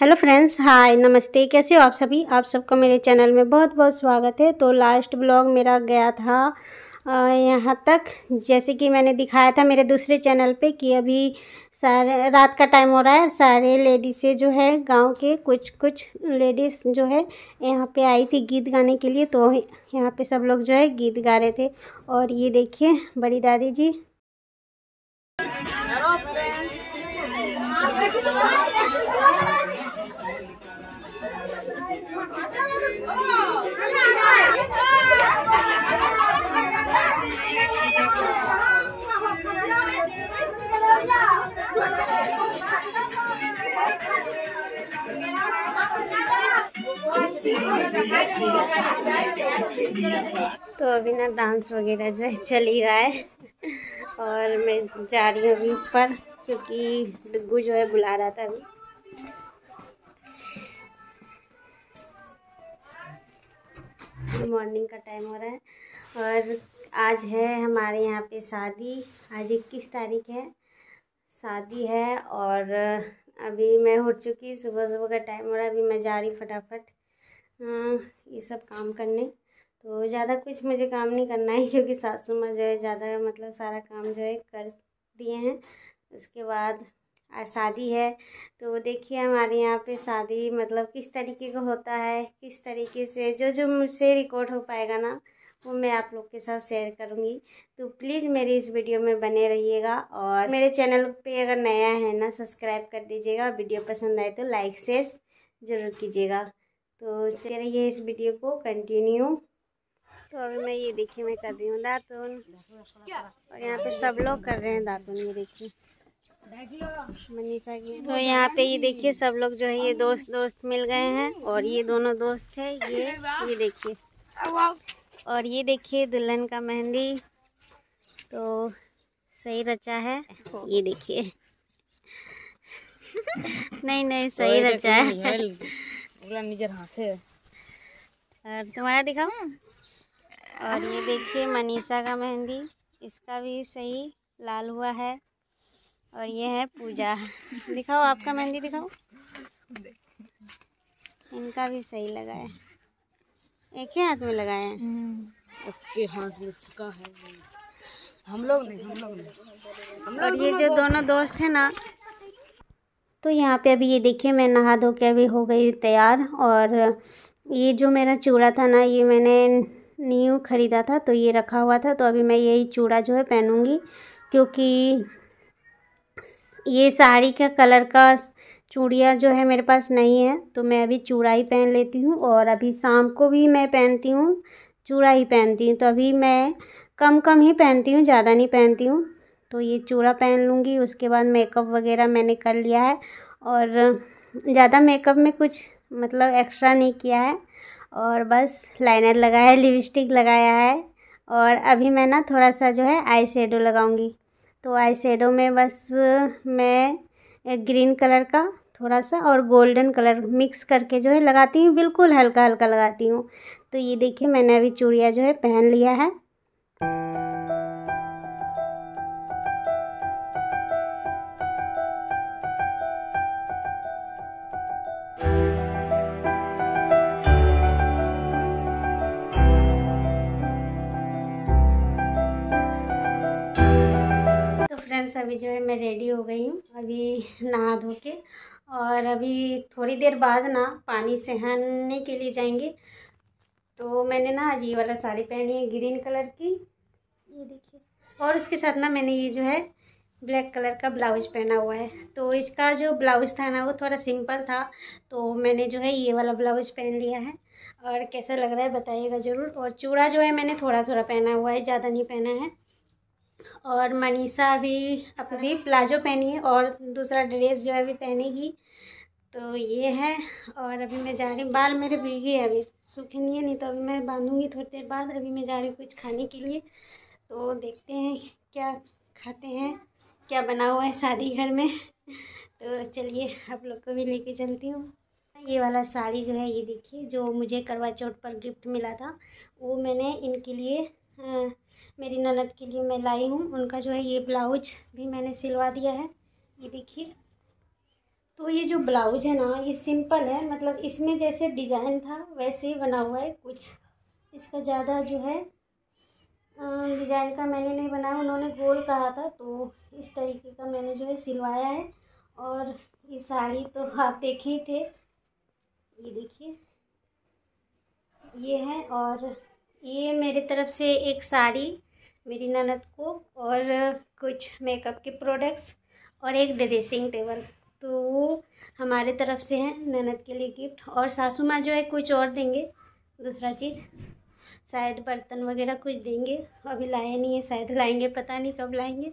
hello friends hi नमस्ते कैसे हो आप सभी आप सबका मेरे चैनल में बहुत बहुत स्वागत है तो लास्ट ब्लॉग मेरा गया था यहाँ तक जैसे कि मैंने दिखाया था मेरे दूसरे चैनल पे कि अभी सारे रात का टाइम हो रहा है सारे लेडीज़ें जो है गांव के कुछ कुछ लेडीज़ जो है यहाँ पे आई थी गीत गाने के लिए तो यहाँ पे सब लोग जो है गीत गा रहे थे और ये देखिए बड़ी दादी जी तो अभी ना डांस वगैरह जो है चल ही रहा है और मैं जा रही हूँ अभी ऊपर क्योंकि डुग्गू जो है बुला रहा था अभी मॉर्निंग का टाइम हो रहा है और आज है हमारे यहाँ पे शादी आज इक्कीस तारीख है शादी है और अभी मैं उठ चुकी सुबह सुबह का टाइम हो रहा है अभी मैं जा रही फटाफट हाँ, ये सब काम करने तो ज़्यादा कुछ मुझे काम नहीं करना है क्योंकि सासू माँ जो है ज़्यादा मतलब सारा काम जो है कर दिए हैं उसके बाद आज शादी है तो देखिए हमारे यहाँ पे शादी मतलब किस तरीके का होता है किस तरीके से जो जो मुझसे रिकॉर्ड हो पाएगा ना वो मैं आप लोग के साथ शेयर करूँगी तो प्लीज़ मेरी इस वीडियो में बने रहिएगा और मेरे चैनल पे अगर नया है ना सब्सक्राइब कर दीजिएगा वीडियो पसंद आए तो लाइक शेयर ज़रूर कीजिएगा तो चलिए रहिए इस वीडियो को कंटिन्यू तो अभी मैं ये देखिए मैं कर रही हूँ दातुन और यहाँ पे सब लोग कर रहे हैं दातुन ये देखिए मनीषा की तो यहाँ पे ये देखिए सब लोग जो है ये दोस्त दोस्त मिल गए हैं और ये दोनों दोस्त है ये ये देखिए और ये देखिए दुल्हन का मेहंदी तो सही रचा है ये देखिए नहीं नहीं सही रचा है पूरा निजर हाथ है और तुम्हारा दिखाऊं और ये देखिए मनीषा का मेहंदी इसका भी सही लाल हुआ है और ये है पूजा दिखाओ आपका मेहंदी दिखाओ इनका भी सही लगा है एक ही हाथ में लगाया है ओके हम्म, हाथ में छिका है हम लोग नहीं हम लोग नहीं हम लोग ये जो दोनों दोस्त हैं ना तो यहाँ पे अभी ये देखिए मैं नहा धो के अभी हो गई तैयार और ये जो मेरा चूड़ा था ना ये मैंने न्यू ख़रीदा था तो ये रखा हुआ था तो अभी मैं यही चूड़ा जो है पहनूँगी क्योंकि ये साड़ी का कलर का चूड़िया जो है मेरे पास नहीं है तो मैं अभी चूड़ा ही पहन लेती हूँ और अभी शाम को भी मैं पहनती हूँ चूड़ा ही पहनती हूँ तो अभी मैं कम कम ही पहनती हूँ ज़्यादा नहीं पहनती हूँ तो ये चूड़ा पहन लूँगी उसके बाद मेकअप वगैरह मैंने कर लिया है और ज़्यादा मेकअप में कुछ मतलब एक्स्ट्रा नहीं किया है और बस लाइनर लगाया है लिपस्टिक लगाया है और अभी मैं ना थोड़ा सा जो है आई शेडो लगाऊँगी तो आई शेडो में बस मैं ग्रीन कलर का थोड़ा सा और गोल्डन कलर मिक्स करके जो है लगाती हूँ बिल्कुल हल्का हल्का लगाती हूँ तो ये देखिए मैंने अभी चूड़िया जो है पहन लिया है अभी जो है मैं रेडी हो गई हूँ अभी नहा धो के और अभी थोड़ी देर बाद ना पानी सहने के लिए जाएंगे तो मैंने ना आज ये वाला साड़ी पहनी है ग्रीन कलर की ये देखिए और उसके साथ ना मैंने ये जो है ब्लैक कलर का ब्लाउज पहना हुआ है तो इसका जो ब्लाउज था ना वो थोड़ा सिंपल था तो मैंने जो है ये वाला ब्लाउज पहन लिया है और कैसा लग रहा है बताइएगा ज़रूर और चूड़ा जो है मैंने थोड़ा थोड़ा पहना हुआ है ज़्यादा नहीं पहना है और मनीषा अभी अभी प्लाजो पहनी है और दूसरा ड्रेस जो है अभी पहनेगी तो ये है और अभी मैं जा रही हूँ बाल मेरे भीगे अभी सूखे नहीं है नहीं तो अभी मैं बांधूँगी थोड़ी देर बाद अभी मैं जा रही हूँ कुछ खाने के लिए तो देखते हैं क्या खाते हैं क्या बना हुआ है शादी घर में तो चलिए आप लोग को भी लेके चलती हूँ ये वाला साड़ी जो है ये देखिए जो मुझे करवा चौथ पर गिफ्ट मिला था वो मैंने इनके लिए हाँ, मेरी ननद के लिए मैं लाई हूँ उनका जो है ये ब्लाउज भी मैंने सिलवा दिया है ये देखिए तो ये जो ब्लाउज है ना ये सिंपल है मतलब इसमें जैसे डिज़ाइन था वैसे ही बना हुआ है कुछ इसका ज़्यादा जो है डिज़ाइन का मैंने नहीं बनाया उन्होंने गोल कहा था तो इस तरीके का मैंने जो है सिलवाया है और ये साड़ी तो आप देखे ही थे ये देखिए ये है और ये मेरे तरफ से एक साड़ी मेरी ननद को और कुछ मेकअप के प्रोडक्ट्स और एक ड्रेसिंग टेबल तो वो हमारे तरफ से है ननद के लिए गिफ्ट और सासू माँ जो है कुछ और देंगे दूसरा चीज़ शायद बर्तन वगैरह कुछ देंगे अभी लाए नहीं है शायद लाएंगे पता नहीं कब लाएंगे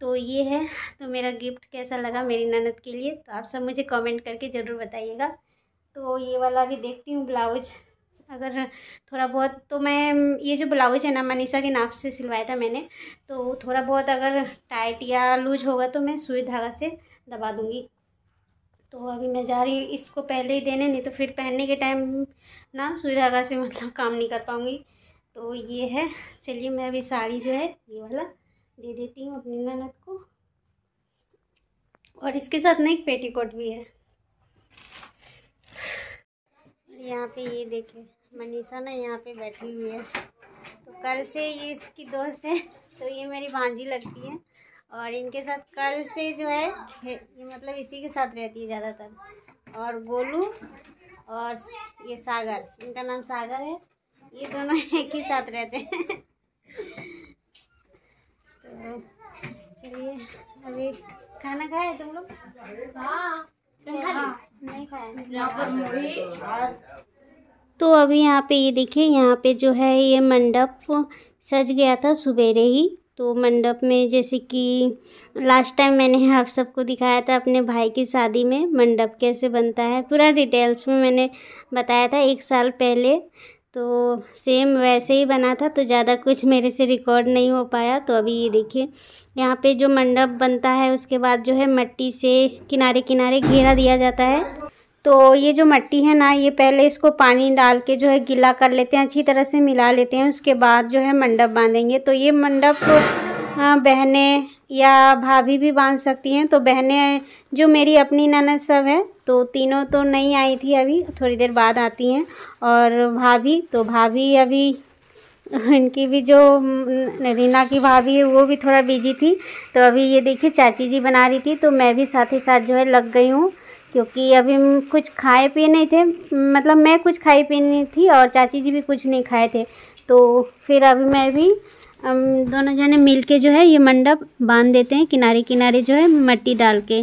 तो ये है तो मेरा गिफ्ट कैसा लगा मेरी ननद के लिए तो आप सब मुझे कमेंट करके ज़रूर बताइएगा तो ये वाला भी देखती हूँ ब्लाउज अगर थोड़ा बहुत तो मैं ये जो ब्लाउज है ना मनीषा के नाप से सिलवाया था मैंने तो थोड़ा बहुत अगर टाइट या लूज होगा तो मैं सुई धागा से दबा दूँगी तो अभी मैं जा रही हूँ इसको पहले ही देने नहीं तो फिर पहनने के टाइम ना सुई धागा से मतलब काम नहीं कर पाऊँगी तो ये है चलिए मैं अभी साड़ी जो है ये वाला दे देती हूँ अपनी ननद को और इसके साथ ना एक पेटीकोट भी है यहाँ पे ये देखे मनीषा ना यहाँ पे बैठी हुई है तो कल से ये इसकी दोस्त है तो ये मेरी भांजी लगती है और इनके साथ कल से जो है ये मतलब इसी के साथ रहती है ज़्यादातर और गोलू और ये सागर इनका नाम सागर है ये दोनों एक ही साथ रहते हैं तो चलिए अभी खाना खाए तुम लोग हाँ तुम खा तो अभी यहाँ पे ये देखिए यहाँ पे जो है ये मंडप सज गया था सुबेरे ही तो मंडप में जैसे कि लास्ट टाइम मैंने आप सबको दिखाया था अपने भाई की शादी में मंडप कैसे बनता है पूरा डिटेल्स में मैंने बताया था एक साल पहले तो सेम वैसे ही बना था तो ज़्यादा कुछ मेरे से रिकॉर्ड नहीं हो पाया तो अभी ये देखिए यहाँ पे जो मंडप बनता है उसके बाद जो है मट्टी से किनारे किनारे घेरा दिया जाता है तो ये जो मट्टी है ना ये पहले इसको पानी डाल के जो है गीला कर लेते हैं अच्छी तरह से मिला लेते हैं उसके बाद जो है मंडप बांधेंगे तो ये मंडप बहने या भाभी भी बांध सकती हैं तो बहनें जो मेरी अपनी ननद सब है तो तीनों तो नहीं आई थी अभी थोड़ी देर बाद आती हैं और भाभी तो भाभी अभी इनकी भी जो रीना की भाभी है वो भी थोड़ा बिजी थी तो अभी ये देखिए चाची जी बना रही थी तो मैं भी साथ ही साथ जो है लग गई हूँ क्योंकि अभी कुछ खाए पिए नहीं थे मतलब मैं कुछ खाई पी नहीं थी और चाची जी भी कुछ नहीं खाए थे तो फिर अभी मैं भी हम दोनों जने मिल के जो है ये मंडप बांध देते हैं किनारे किनारे जो है मट्टी डाल के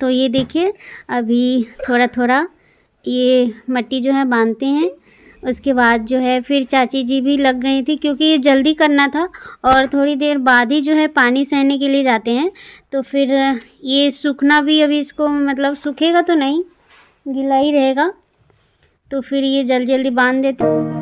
तो ये देखिए अभी थोड़ा थोड़ा ये मट्टी जो है बांधते हैं उसके बाद जो है फिर चाची जी भी लग गई थी क्योंकि ये जल्दी करना था और थोड़ी देर बाद ही जो है पानी सहने के लिए जाते हैं तो फिर ये सूखना भी अभी इसको मतलब सूखेगा तो नहीं गीला ही रहेगा तो फिर ये जल्दी जल्दी बांध देते हैं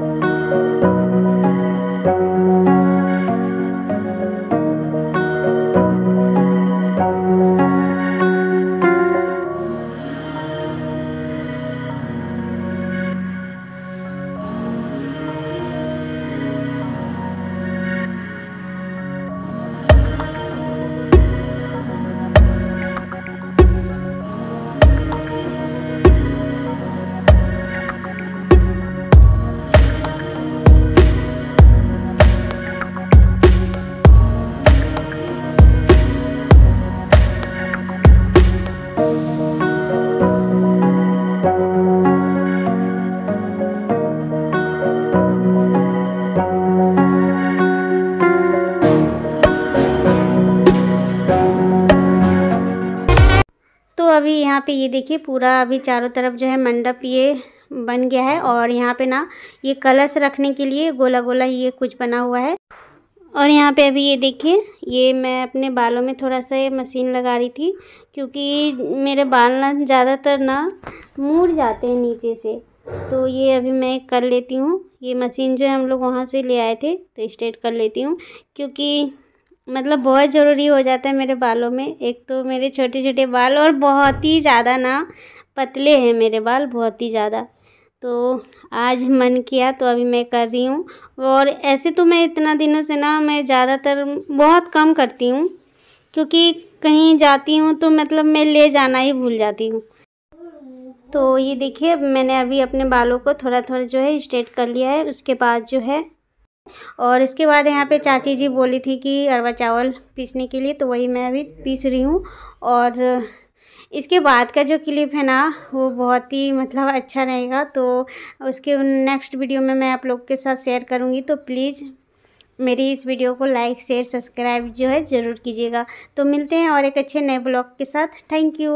अभी यहाँ पे ये देखिए पूरा अभी चारों तरफ जो है मंडप ये बन गया है और यहाँ पे ना ये कलश रखने के लिए गोला गोला ये कुछ बना हुआ है और यहाँ पे अभी ये देखिए ये मैं अपने बालों में थोड़ा सा ये मशीन लगा रही थी क्योंकि मेरे बाल ना ज़्यादातर ना मुड़ जाते हैं नीचे से तो ये अभी मैं कर लेती हूँ ये मशीन जो है हम लोग वहाँ से ले आए थे तो स्ट्रेट कर लेती हूँ क्योंकि मतलब बहुत ज़रूरी हो जाता है मेरे बालों में एक तो मेरे छोटे छोटे बाल और बहुत ही ज़्यादा ना पतले हैं मेरे बाल बहुत ही ज़्यादा तो आज मन किया तो अभी मैं कर रही हूँ और ऐसे तो मैं इतना दिनों से ना मैं ज़्यादातर बहुत कम करती हूँ क्योंकि कहीं जाती हूँ तो मतलब मैं ले जाना ही भूल जाती हूँ तो ये देखिए मैंने अभी अपने बालों को थोड़ा थोड़ा जो है स्ट्रेट कर लिया है उसके बाद जो है और इसके बाद यहाँ पे चाची जी बोली थी कि अरवा चावल पीसने के लिए तो वही मैं अभी पीस रही हूँ और इसके बाद का जो क्लिप है ना वो बहुत ही मतलब अच्छा रहेगा तो उसके नेक्स्ट वीडियो में मैं आप लोग के साथ शेयर करूँगी तो प्लीज़ मेरी इस वीडियो को लाइक शेयर सब्सक्राइब जो है ज़रूर कीजिएगा तो मिलते हैं और एक अच्छे नए ब्लॉग के साथ थैंक यू